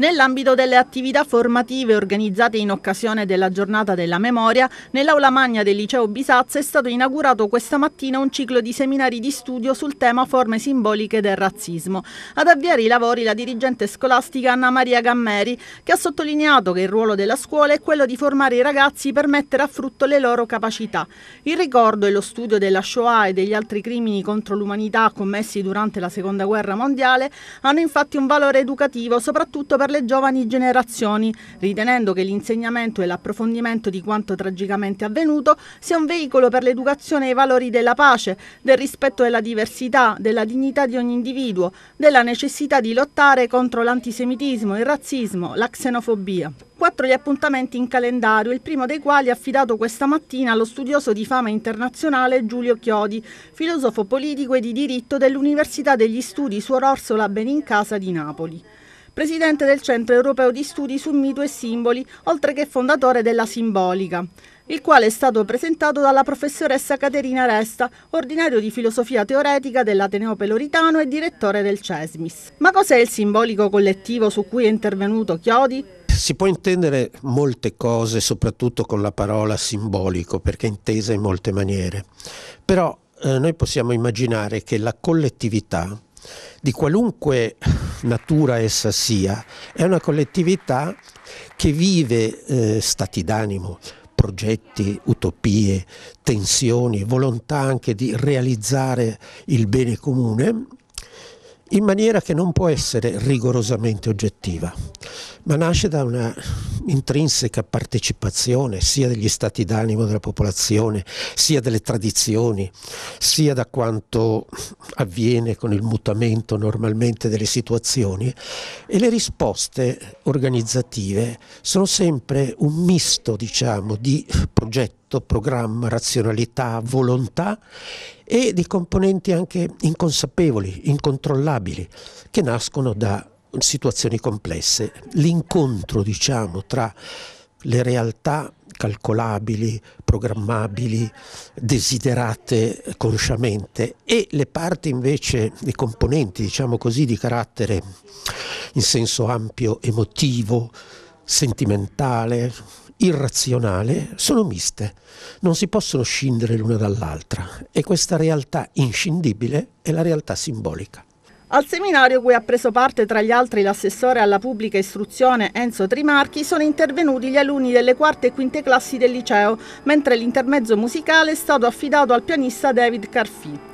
Nell'ambito delle attività formative organizzate in occasione della giornata della memoria, nell'aula magna del liceo Bisazza è stato inaugurato questa mattina un ciclo di seminari di studio sul tema forme simboliche del razzismo. Ad avviare i lavori la dirigente scolastica Anna Maria Gammeri, che ha sottolineato che il ruolo della scuola è quello di formare i ragazzi per mettere a frutto le loro capacità. Il ricordo e lo studio della Shoah e degli altri crimini contro l'umanità commessi durante la Seconda Guerra Mondiale hanno infatti un valore educativo soprattutto per per le giovani generazioni, ritenendo che l'insegnamento e l'approfondimento di quanto tragicamente avvenuto sia un veicolo per l'educazione ai valori della pace, del rispetto della diversità, della dignità di ogni individuo, della necessità di lottare contro l'antisemitismo, il razzismo, la xenofobia quattro gli appuntamenti in calendario, il primo dei quali è affidato questa mattina allo studioso di fama internazionale Giulio Chiodi, filosofo politico e di diritto dell'Università degli Studi Suor Orsola Benincasa di Napoli presidente del Centro Europeo di Studi su Mito e Simboli, oltre che fondatore della Simbolica, il quale è stato presentato dalla professoressa Caterina Resta, ordinario di filosofia teoretica dell'Ateneo Peloritano e direttore del CESMIS. Ma cos'è il simbolico collettivo su cui è intervenuto Chiodi? Si può intendere molte cose, soprattutto con la parola simbolico, perché è intesa in molte maniere. Però eh, noi possiamo immaginare che la collettività di qualunque natura essa sia, è una collettività che vive eh, stati d'animo, progetti, utopie, tensioni, volontà anche di realizzare il bene comune in maniera che non può essere rigorosamente oggettiva, ma nasce da una intrinseca partecipazione sia degli stati d'animo della popolazione, sia delle tradizioni, sia da quanto avviene con il mutamento normalmente delle situazioni e le risposte organizzative sono sempre un misto, diciamo, di progetto, programma, razionalità, volontà e di componenti anche inconsapevoli, incontrollabili, che nascono da situazioni complesse. L'incontro, diciamo, tra le realtà calcolabili, programmabili, desiderate consciamente e le parti invece, le componenti, diciamo così, di carattere in senso ampio, emotivo, sentimentale, irrazionale, sono miste, non si possono scindere l'una dall'altra e questa realtà inscindibile è la realtà simbolica. Al seminario cui ha preso parte tra gli altri l'assessore alla pubblica istruzione Enzo Trimarchi sono intervenuti gli alunni delle quarte e quinte classi del liceo, mentre l'intermezzo musicale è stato affidato al pianista David Carfi.